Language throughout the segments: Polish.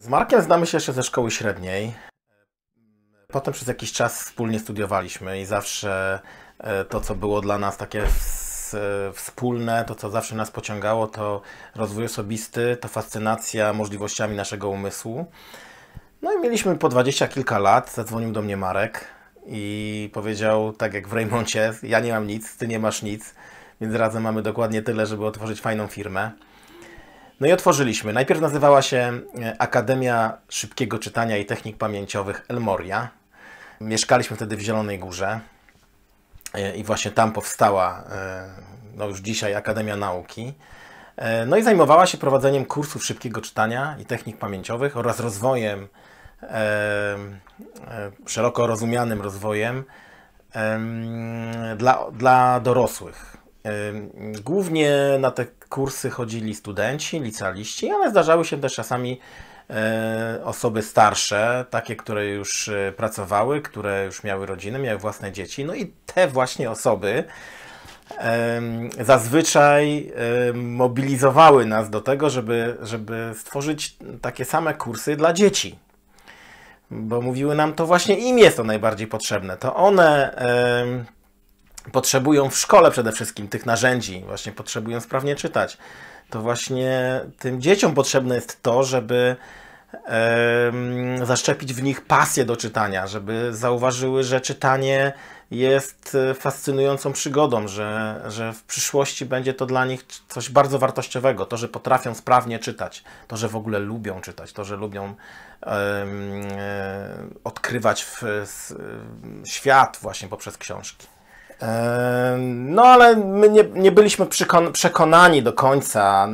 Z Markiem znamy się jeszcze ze szkoły średniej. Potem przez jakiś czas wspólnie studiowaliśmy i zawsze e, to, co było dla nas takie e, wspólne, to co zawsze nas pociągało, to rozwój osobisty, to fascynacja możliwościami naszego umysłu. No i mieliśmy po dwadzieścia kilka lat, zadzwonił do mnie Marek i powiedział, tak jak w Raymoncie, ja nie mam nic, ty nie masz nic, więc razem mamy dokładnie tyle, żeby otworzyć fajną firmę. No i otworzyliśmy. Najpierw nazywała się e, Akademia Szybkiego Czytania i Technik Pamięciowych Elmoria. Mieszkaliśmy wtedy w Zielonej Górze e, i właśnie tam powstała e, no już dzisiaj Akademia Nauki. No i zajmowała się prowadzeniem kursów szybkiego czytania i technik pamięciowych oraz rozwojem, szeroko rozumianym rozwojem dla, dla dorosłych. Głównie na te kursy chodzili studenci, licealiści, ale zdarzały się też czasami e, osoby starsze, takie, które już e, pracowały, które już miały rodziny, miały własne dzieci. No i te właśnie osoby zazwyczaj mobilizowały nas do tego, żeby, żeby stworzyć takie same kursy dla dzieci. Bo mówiły nam, to właśnie im jest to najbardziej potrzebne. To one potrzebują w szkole przede wszystkim tych narzędzi, właśnie potrzebują sprawnie czytać, to właśnie tym dzieciom potrzebne jest to, żeby zaszczepić w nich pasję do czytania, żeby zauważyły, że czytanie jest e, fascynującą przygodą, że, że w przyszłości będzie to dla nich coś bardzo wartościowego. To, że potrafią sprawnie czytać, to, że w ogóle lubią czytać, to, że lubią e, odkrywać w, w, świat właśnie poprzez książki. No, ale my nie, nie byliśmy przekonani do końca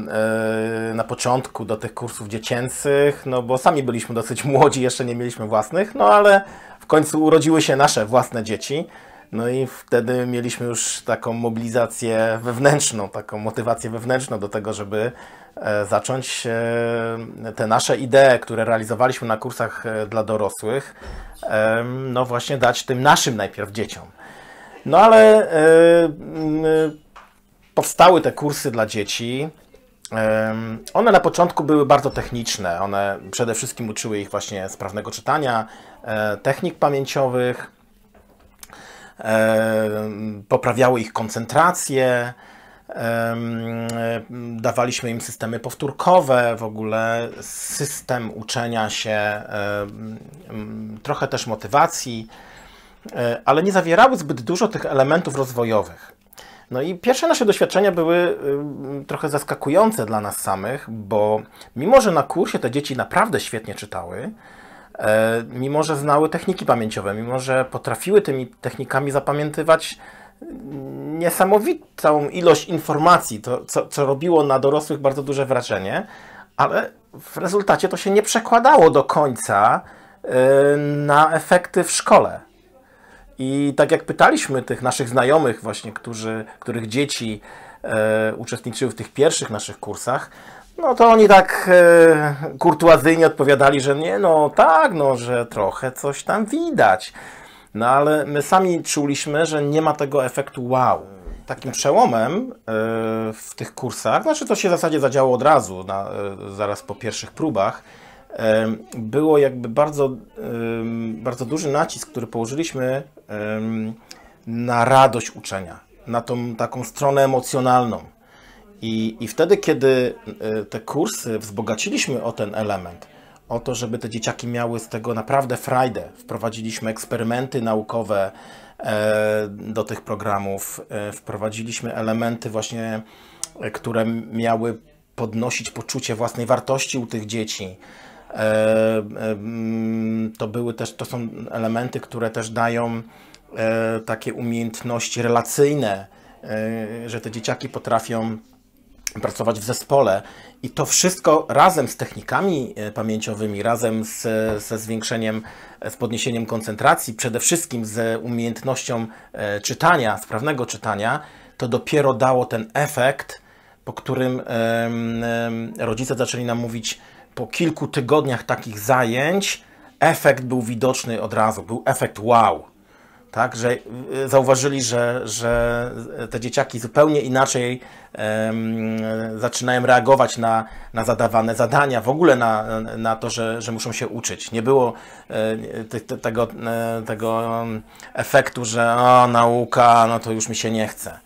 na początku do tych kursów dziecięcych, no bo sami byliśmy dosyć młodzi, jeszcze nie mieliśmy własnych, no ale w końcu urodziły się nasze własne dzieci. No i wtedy mieliśmy już taką mobilizację wewnętrzną, taką motywację wewnętrzną do tego, żeby e, zacząć e, te nasze idee, które realizowaliśmy na kursach e, dla dorosłych, no właśnie dać tym naszym najpierw dzieciom. No ale e, mm, e, powstały te kursy dla dzieci. One na początku były bardzo techniczne. One przede wszystkim uczyły ich właśnie sprawnego czytania, e, technik pamięciowych, poprawiały ich koncentrację. Dawaliśmy im systemy powtórkowe, w ogóle system uczenia się, trochę też motywacji. E, ale nie zawierały zbyt dużo tych elementów rozwojowych. No i pierwsze nasze doświadczenia były y, trochę zaskakujące dla nas samych, bo mimo, że na kursie te dzieci naprawdę świetnie czytały, e, mimo, że znały techniki pamięciowe, mimo, że potrafiły tymi technikami zapamiętywać mm, niesamowitą ilość informacji, to, co, co robiło na dorosłych bardzo duże wrażenie, ale w rezultacie to się nie przekładało do końca y, na efekty w szkole. I tak jak pytaliśmy tych naszych znajomych właśnie, którzy, których dzieci e, uczestniczyły w tych pierwszych naszych kursach, no to oni tak e, kurtuazyjnie odpowiadali, że nie, no tak, no, że trochę coś tam widać. No ale my sami czuliśmy, że nie ma tego efektu wow. Takim przełomem e, w tych kursach, znaczy to się w zasadzie zadziało od razu, na, e, zaraz po pierwszych próbach, było jakby bardzo, bardzo duży nacisk, który położyliśmy na radość uczenia, na tą taką stronę emocjonalną. I, I wtedy, kiedy e, te kursy wzbogaciliśmy o ten element, o to, żeby te dzieciaki miały z tego naprawdę frajdę, wprowadziliśmy eksperymenty naukowe e, do tych programów, e, wprowadziliśmy elementy właśnie, które miały podnosić poczucie własnej wartości u tych dzieci. E, e, mm, to były też, to są elementy, które też dają e, takie umiejętności relacyjne, że te dzieciaki potrafią pracować w zespole. I to wszystko razem z technikami pamięciowymi, razem z, ze zwiększeniem, z podniesieniem koncentracji, przede wszystkim z umiejętnością czytania, sprawnego czytania, to dopiero dało ten efekt, po którym rodzice zaczęli nam mówić, po kilku tygodniach takich zajęć efekt był widoczny od razu, był efekt wow. Tak, że e, zauważyli, że, że te dzieciaki zupełnie inaczej um, zaczynają reagować na, na zadawane zadania, w ogóle na, na to, że, że muszą się uczyć. Nie było e, te, te, tego, e, tego efektu, że o, nauka, no to już mi się nie chce